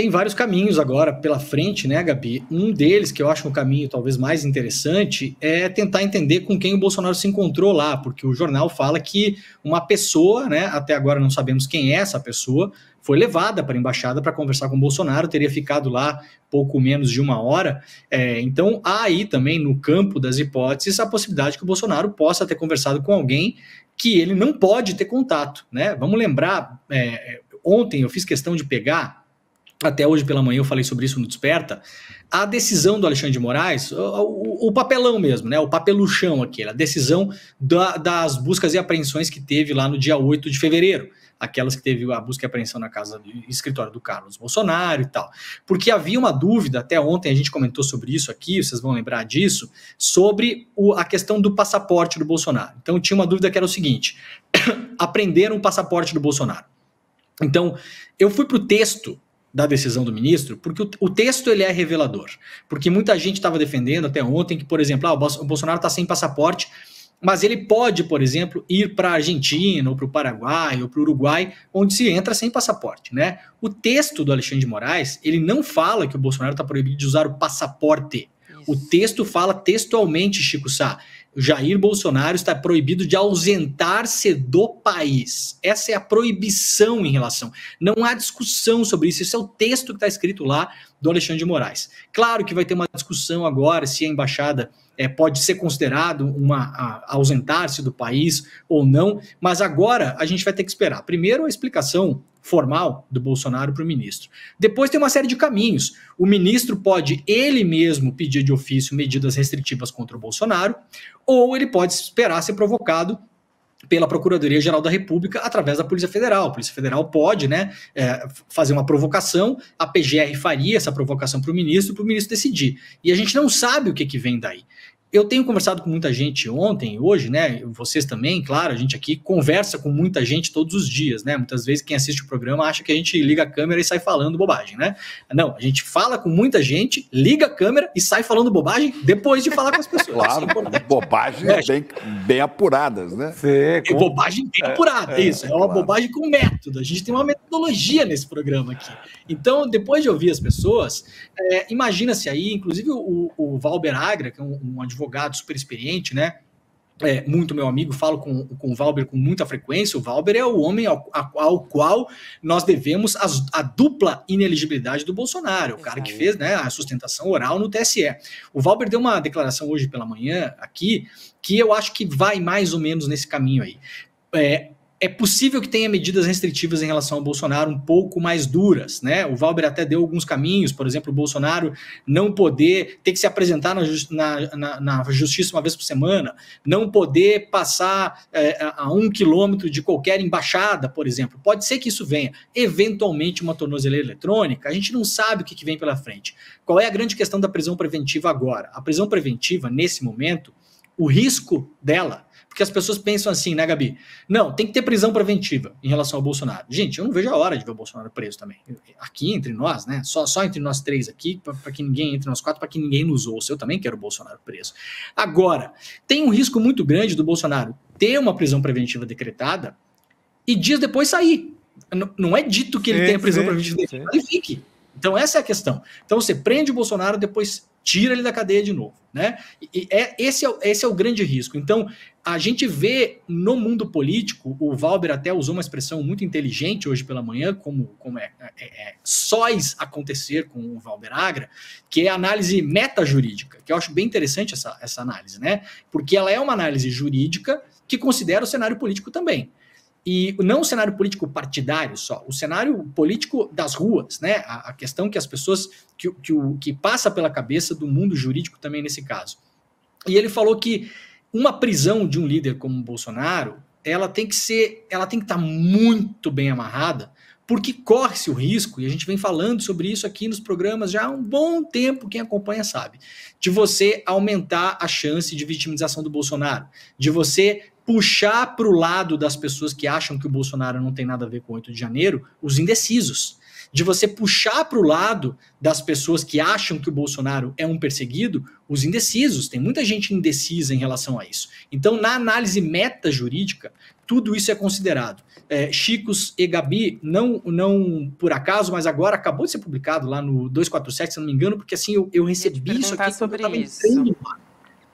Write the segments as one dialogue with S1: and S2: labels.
S1: tem vários caminhos agora pela frente, né, Gabi? Um deles, que eu acho um caminho talvez mais interessante, é tentar entender com quem o Bolsonaro se encontrou lá, porque o jornal fala que uma pessoa, né, até agora não sabemos quem é essa pessoa, foi levada para a embaixada para conversar com o Bolsonaro, teria ficado lá pouco menos de uma hora. É, então, há aí também, no campo das hipóteses, a possibilidade que o Bolsonaro possa ter conversado com alguém que ele não pode ter contato, né? Vamos lembrar, é, ontem eu fiz questão de pegar até hoje pela manhã eu falei sobre isso no Desperta, a decisão do Alexandre de Moraes, o, o papelão mesmo, né? O papeluchão aquele, a decisão da, das buscas e apreensões que teve lá no dia 8 de fevereiro. Aquelas que teve a busca e apreensão na casa do escritório do Carlos Bolsonaro e tal. Porque havia uma dúvida, até ontem a gente comentou sobre isso aqui, vocês vão lembrar disso, sobre o, a questão do passaporte do Bolsonaro. Então tinha uma dúvida que era o seguinte: aprenderam o passaporte do Bolsonaro. Então, eu fui para o texto da decisão do ministro, porque o, o, texto ele é revelador. Porque muita gente estava defendendo até ontem que, por exemplo, ah, o Bolsonaro está sem passaporte, mas ele pode, por exemplo, ir para a Argentina, ou para o Paraguai, ou para o Uruguai, onde se entra sem passaporte. Né? O texto do Alexandre de Moraes, ele não fala que o Bolsonaro está proibido de usar o passaporte. Isso. O texto fala textualmente, Chico Sá, Jair Bolsonaro está proibido de ausentar-se do país. Essa é a proibição em relação. Não há discussão sobre isso. Isso é o texto que está escrito lá do Alexandre de Moraes. Claro que vai ter uma discussão agora se a embaixada é, pode ser considerado uma ausentar-se do país ou não, mas agora a gente vai ter que esperar. Primeiro a explicação formal do Bolsonaro para o ministro. Depois tem uma série de caminhos. O ministro pode ele mesmo pedir de ofício medidas restritivas contra o Bolsonaro, ou ele pode esperar ser provocado pela Procuradoria Geral da República através da Polícia Federal. A Polícia Federal pode, né, é, fazer uma provocação. A PGR faria essa provocação para o ministro, para o ministro decidir. E a gente não sabe o que, que vem daí eu tenho conversado com muita gente ontem, hoje, né? Vocês também, claro, a gente aqui conversa com muita gente todos os dias, né? Muitas vezes quem assiste o programa acha que a gente liga a câmera e sai falando bobagem, né? Não, a gente fala com muita gente, liga a câmera e sai falando bobagem depois de falar com as pessoas. Claro, é
S2: bobagem é. bem, bem apuradas, né? Sim, é, com... é bobagem bem é, apurada, é, isso. É, é uma claro.
S1: bobagem com método. A gente tem uma metodologia nesse programa aqui. Então, depois de ouvir as pessoas, imagina-se aí, inclusive o, o Valber Agra, que é um, um advogado advogado super experiente, né? É, muito meu amigo, falo com, com o Valber com muita frequência. O Valber é o homem ao, ao qual nós devemos a dupla ineligibilidade do Bolsonaro, o cara que fez né, a sustentação oral no TSE. O Valber deu uma declaração hoje pela manhã aqui que eu acho que vai mais ou menos nesse caminho aí. É, é possível que tenha medidas restritivas em relação ao Bolsonaro um pouco mais duras, né? O Valber até deu alguns caminhos, por exemplo, o Bolsonaro não poder ter que se apresentar na, na, na, na justiça uma vez por semana, não poder passar é, a um quilômetro de qualquer embaixada, por exemplo. Pode ser que isso venha, eventualmente, uma tornozeleira eletrônica. A gente não sabe o que, que vem pela frente. Qual é a grande questão da prisão preventiva agora? A prisão preventiva, nesse momento, o risco dela porque as pessoas pensam assim, né, Gabi? Não, tem que ter prisão preventiva em relação ao Bolsonaro. Gente, eu não vejo a hora de ver o Bolsonaro preso também. Aqui entre nós, né? Só, só entre nós três aqui, para que ninguém, entre nós quatro, para que ninguém nos ouça. Eu também quero o Bolsonaro preso. Agora, tem um risco muito grande do Bolsonaro ter uma prisão preventiva decretada e dias depois sair. N não é dito que ele tenha prisão sim, preventiva
S3: decretada e fique.
S1: Então, essa é a questão. Então, você prende o Bolsonaro, depois tira ele da cadeia de novo, né? E é, esse, é, esse é o grande risco. Então, a gente vê no mundo político, o Valber até usou uma expressão muito inteligente hoje pela manhã, como, como é, é, é sóis acontecer com o Valber Agra, que é a análise metajurídica, que eu acho bem interessante essa, essa análise, né? Porque ela é uma análise jurídica que considera o cenário político também e não o cenário político partidário só, o cenário político das ruas, né? A, a questão que as pessoas que, que, o, que passa pela cabeça do mundo jurídico também nesse caso. E ele falou que uma prisão de um líder como Bolsonaro, ela tem que ser, ela tem que estar tá muito bem amarrada, porque corre-se o risco, e a gente vem falando sobre isso aqui nos programas já há um bom tempo, quem acompanha sabe, de você aumentar a chance de vitimização do Bolsonaro, de você puxar para o lado das pessoas que acham que o Bolsonaro não tem nada a ver com 8 de janeiro, os indecisos. De você puxar para o lado das pessoas que acham que o Bolsonaro é um perseguido, os indecisos. Tem muita gente indecisa em relação a isso. Então, na análise meta jurídica, tudo isso é considerado. É, Chicos e Gabi, não, não por acaso, mas agora acabou de ser publicado lá no 247, se não me engano, porque assim eu, eu recebi isso aqui. Sobre eu isso. Entrando, mano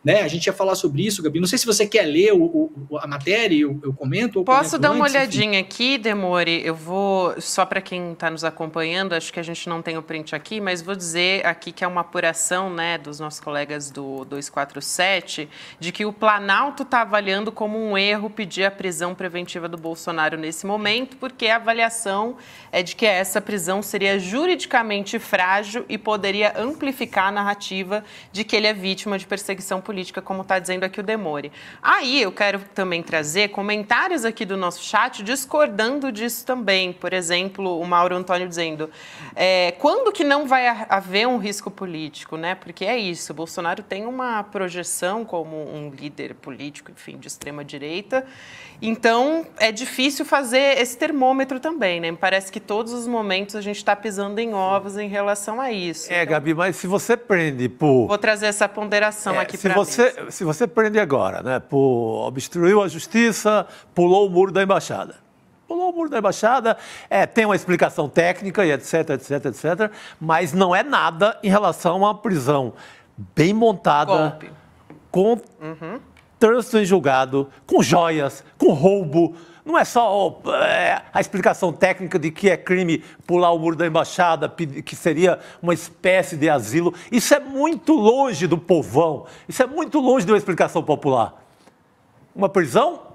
S1: né? A gente ia falar sobre isso, Gabi. Não sei se você quer ler o, o, a matéria, eu, eu comento. Posso comento dar uma olhadinha
S3: enfim. aqui, Demore? Eu vou, só para quem está nos acompanhando, acho que a gente não tem o print aqui, mas vou dizer aqui que é uma apuração né, dos nossos colegas do 247 de que o Planalto está avaliando como um erro pedir a prisão preventiva do Bolsonaro nesse momento, porque a avaliação é de que essa prisão seria juridicamente frágil e poderia amplificar a narrativa de que ele é vítima de perseguição política política, como está dizendo aqui o Demore. Aí eu quero também trazer comentários aqui do nosso chat discordando disso também. Por exemplo, o Mauro Antônio dizendo: é, quando que não vai haver um risco político, né? Porque é isso, Bolsonaro tem uma projeção como um líder político, enfim, de extrema direita. Então é difícil fazer esse termômetro também, né? Me parece que todos os momentos a gente está pisando em ovos em relação a isso. É, então...
S2: Gabi, mas se você prende por.
S3: Vou trazer essa ponderação é, aqui para você, se você prende agora,
S2: né, por obstruiu a justiça, pulou o muro da embaixada. Pulou o muro da embaixada, é, tem uma explicação técnica e etc, etc, etc, mas não é nada em relação a uma prisão bem montada, Golpe. com uhum. Thurston julgado, com joias, com roubo. Não é só oh, é, a explicação técnica de que é crime pular o muro da embaixada, que seria uma espécie de asilo. Isso é muito longe do povão. Isso é muito longe de uma explicação popular. Uma prisão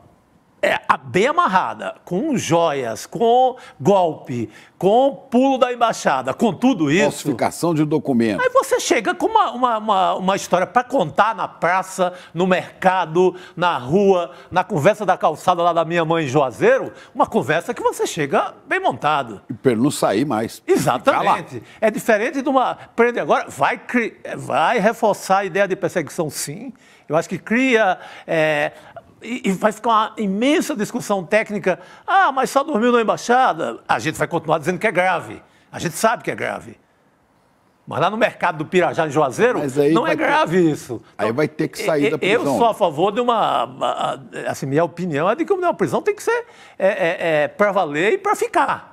S2: é, bem amarrada, com joias, com golpe, com pulo da embaixada, com tudo isso. Falsificação de documentos. Aí você chega com uma, uma, uma, uma história para contar na praça, no mercado, na rua, na conversa da calçada lá da minha mãe em Juazeiro, uma conversa que você chega bem montado. E para não sair mais. Exatamente. É diferente de uma. Prende agora, vai, cri... vai reforçar a ideia de perseguição, sim. Eu acho que cria. É e, e vai ficar uma imensa discussão técnica. Ah, mas só dormiu na embaixada. A gente vai continuar dizendo que é grave. A gente sabe que é grave. Mas lá no mercado do Pirajá em Juazeiro, não é grave ter... isso. Então, aí vai ter que sair da prisão. Eu sou a favor de uma. Assim, minha opinião é de que uma prisão tem que ser é, é, é para valer e para ficar.